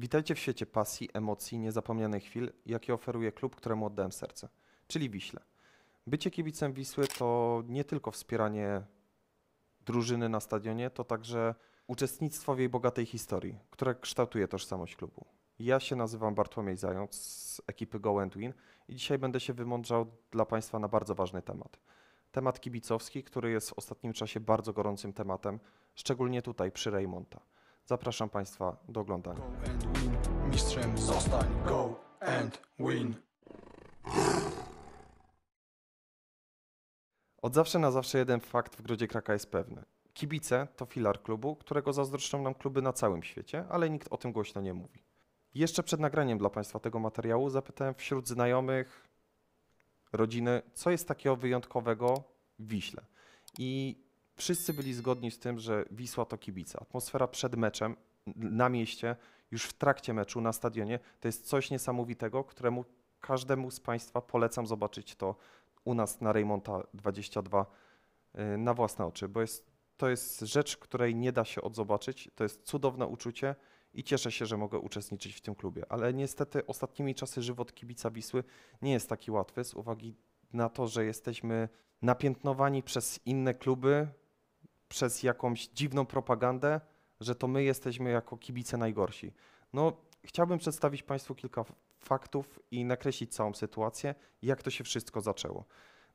Witajcie w świecie pasji, emocji, niezapomnianych chwil, jakie oferuje klub, któremu oddałem serce, czyli Wiśle. Bycie kibicem Wisły to nie tylko wspieranie drużyny na stadionie, to także uczestnictwo w jej bogatej historii, która kształtuje tożsamość klubu. Ja się nazywam Bartłomiej Zając z ekipy Go and Win i dzisiaj będę się wymądrzał dla Państwa na bardzo ważny temat. Temat kibicowski, który jest w ostatnim czasie bardzo gorącym tematem, szczególnie tutaj przy Rejmonta. Zapraszam Państwa do oglądania. Mistrzem zostań, go and win. Od zawsze na zawsze jeden fakt w Grodzie Kraka jest pewny. Kibice to filar klubu, którego zazdroszczą nam kluby na całym świecie, ale nikt o tym głośno nie mówi. Jeszcze przed nagraniem dla Państwa tego materiału zapytałem wśród znajomych, rodziny, co jest takiego wyjątkowego w Wiśle. I wszyscy byli zgodni z tym, że Wisła to kibica. Atmosfera przed meczem na mieście, już w trakcie meczu na stadionie, to jest coś niesamowitego, któremu każdemu z Państwa polecam zobaczyć to u nas na Rejmonta 22 y, na własne oczy, bo jest, to jest rzecz, której nie da się odzobaczyć. To jest cudowne uczucie i cieszę się, że mogę uczestniczyć w tym klubie. Ale niestety ostatnimi czasy żywot kibica Wisły nie jest taki łatwy z uwagi na to, że jesteśmy napiętnowani przez inne kluby, przez jakąś dziwną propagandę, że to my jesteśmy jako kibice najgorsi. No, chciałbym przedstawić Państwu kilka faktów i nakreślić całą sytuację, jak to się wszystko zaczęło.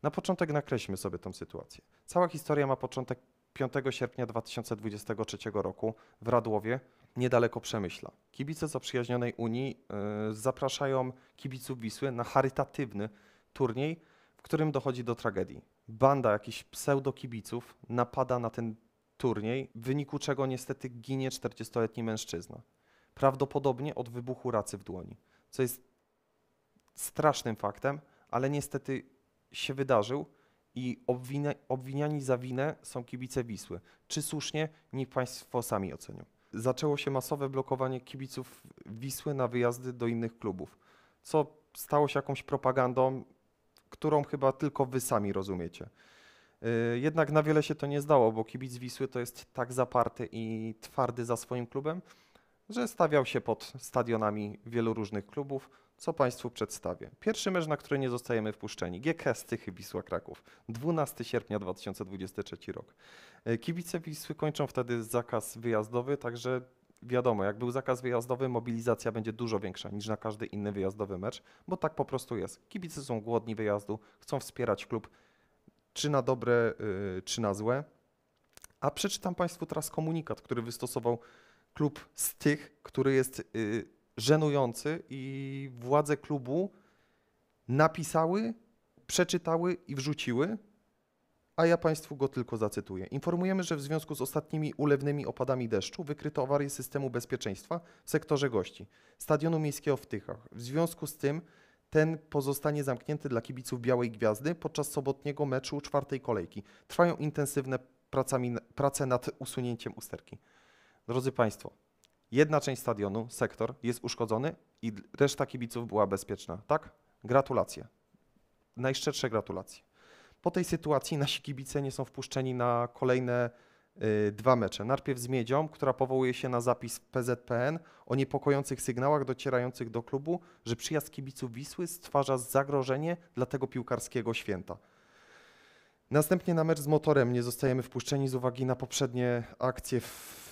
Na początek nakreślmy sobie tą sytuację. Cała historia ma początek 5 sierpnia 2023 roku w Radłowie, niedaleko Przemyśla. Kibice zaprzyjaźnionej Unii yy, zapraszają kibiców Wisły na charytatywny turniej, w którym dochodzi do tragedii. Banda jakichś pseudokibiców napada na ten turniej, w wyniku czego niestety ginie 40-letni mężczyzna. Prawdopodobnie od wybuchu racy w dłoni, co jest strasznym faktem, ale niestety się wydarzył i obwinia, obwiniani za winę są kibice Wisły. Czy słusznie, niech Państwo sami ocenią. Zaczęło się masowe blokowanie kibiców Wisły na wyjazdy do innych klubów, co stało się jakąś propagandą którą chyba tylko wy sami rozumiecie. Y, jednak na wiele się to nie zdało, bo kibic Wisły to jest tak zaparty i twardy za swoim klubem, że stawiał się pod stadionami wielu różnych klubów, co Państwu przedstawię. Pierwszy mecz, na który nie zostajemy wpuszczeni. GKS Tychy Wisła Kraków, 12 sierpnia 2023 rok. Y, kibice Wisły kończą wtedy zakaz wyjazdowy, także wiadomo, jak był zakaz wyjazdowy, mobilizacja będzie dużo większa niż na każdy inny wyjazdowy mecz, bo tak po prostu jest. Kibice są głodni wyjazdu, chcą wspierać klub, czy na dobre, y, czy na złe. A przeczytam Państwu teraz komunikat, który wystosował klub z tych, który jest y, żenujący i władze klubu napisały, przeczytały i wrzuciły a ja Państwu go tylko zacytuję. Informujemy, że w związku z ostatnimi ulewnymi opadami deszczu wykryto awarię systemu bezpieczeństwa w sektorze gości Stadionu Miejskiego w Tychach. W związku z tym ten pozostanie zamknięty dla kibiców Białej Gwiazdy podczas sobotniego meczu czwartej kolejki. Trwają intensywne pracami, prace nad usunięciem usterki. Drodzy Państwo, jedna część stadionu, sektor, jest uszkodzony i reszta kibiców była bezpieczna, tak? Gratulacje. Najszczersze gratulacje. Po tej sytuacji nasi kibice nie są wpuszczeni na kolejne y, dwa mecze. Najpierw z Miedzią, która powołuje się na zapis PZPN o niepokojących sygnałach docierających do klubu, że przyjazd kibiców Wisły stwarza zagrożenie dla tego piłkarskiego święta. Następnie na mecz z Motorem nie zostajemy wpuszczeni z uwagi na poprzednie akcje w,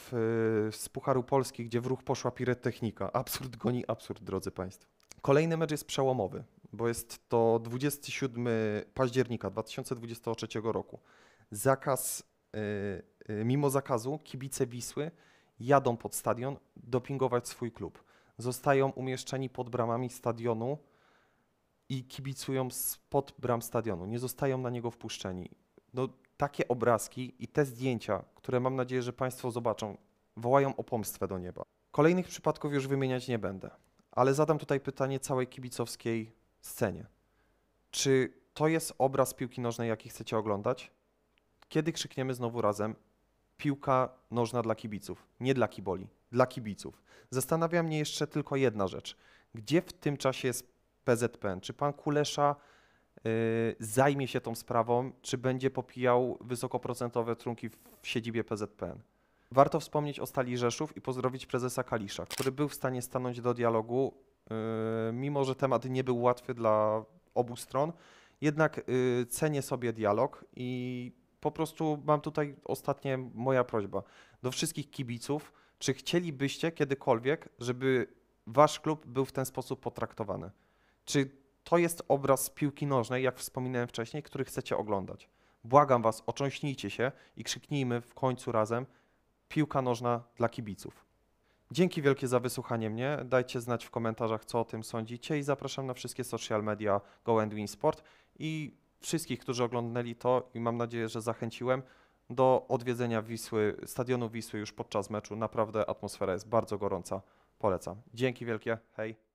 y, z Pucharu Polski, gdzie w ruch poszła pirotechnika. Absurd goni absurd, drodzy Państwo. Kolejny mecz jest przełomowy bo jest to 27 października 2023 roku. Zakaz, y, y, mimo zakazu, kibice Wisły jadą pod stadion dopingować swój klub. Zostają umieszczeni pod bramami stadionu i kibicują spod bram stadionu. Nie zostają na niego wpuszczeni. No, takie obrazki i te zdjęcia, które mam nadzieję, że Państwo zobaczą, wołają o pomstwę do nieba. Kolejnych przypadków już wymieniać nie będę, ale zadam tutaj pytanie całej kibicowskiej scenie. Czy to jest obraz piłki nożnej, jaki chcecie oglądać? Kiedy krzykniemy znowu razem piłka nożna dla kibiców, nie dla kiboli, dla kibiców. Zastanawia mnie jeszcze tylko jedna rzecz. Gdzie w tym czasie jest PZPN? Czy pan Kulesza y, zajmie się tą sprawą, czy będzie popijał wysokoprocentowe trunki w, w siedzibie PZPN? Warto wspomnieć o Stali Rzeszów i pozdrowić prezesa Kalisza, który był w stanie stanąć do dialogu Yy, mimo że temat nie był łatwy dla obu stron, jednak yy, cenię sobie dialog i po prostu mam tutaj ostatnie moja prośba do wszystkich kibiców, czy chcielibyście kiedykolwiek, żeby wasz klub był w ten sposób potraktowany? Czy to jest obraz piłki nożnej, jak wspominałem wcześniej, który chcecie oglądać? Błagam was, ocząśnijcie się i krzyknijmy w końcu razem piłka nożna dla kibiców. Dzięki wielkie za wysłuchanie mnie. Dajcie znać w komentarzach, co o tym sądzicie i zapraszam na wszystkie social media Go and Win Sport i wszystkich, którzy oglądnęli to i mam nadzieję, że zachęciłem do odwiedzenia Wisły, stadionu Wisły już podczas meczu. Naprawdę atmosfera jest bardzo gorąca. Polecam. Dzięki wielkie. Hej.